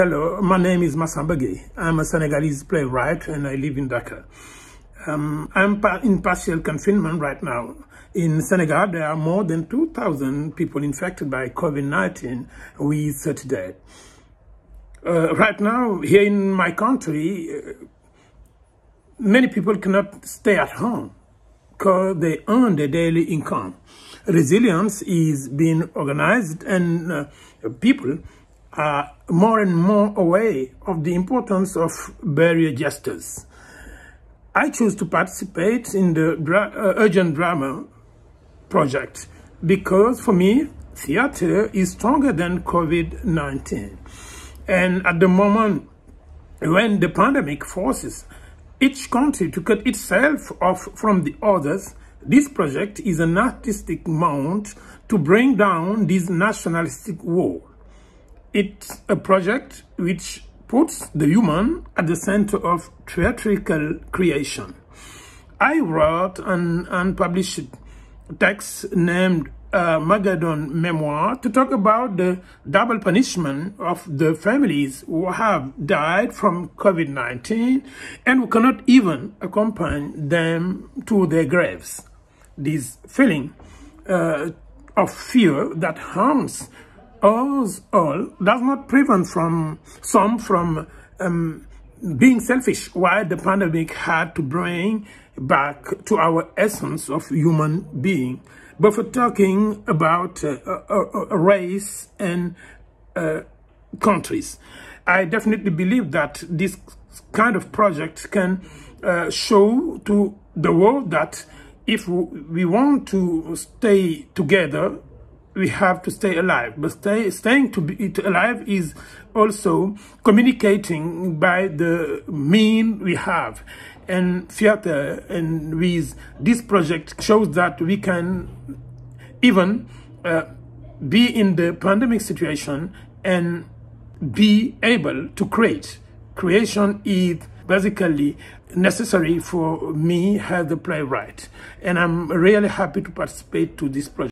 Hello, my name is Massamba I'm a Senegalese playwright and I live in Dakar. Um, I'm in partial confinement right now. In Senegal, there are more than 2,000 people infected by COVID-19 with 30 dead. Uh, right now, here in my country, uh, many people cannot stay at home because they earn their daily income. Resilience is being organized and uh, people are more and more aware of the importance of barrier justice. I choose to participate in the dra uh, urgent drama project because for me, theater is stronger than COVID-19. And at the moment when the pandemic forces each country to cut itself off from the others, this project is an artistic mount to bring down this nationalistic wall. It's a project which puts the human at the center of theatrical creation. I wrote an unpublished text named uh, Magadan Memoir to talk about the double punishment of the families who have died from COVID 19 and who cannot even accompany them to their graves. This feeling uh, of fear that harms us all does not prevent from some from um, being selfish while the pandemic had to bring back to our essence of human being. But for talking about uh, uh, uh, uh race and uh, countries, I definitely believe that this kind of project can uh, show to the world that if we want to stay together we have to stay alive. But stay, staying to be to alive is also communicating by the mean we have. And theater and with this project shows that we can even uh, be in the pandemic situation and be able to create. Creation is basically necessary for me as a playwright. And I'm really happy to participate to this project.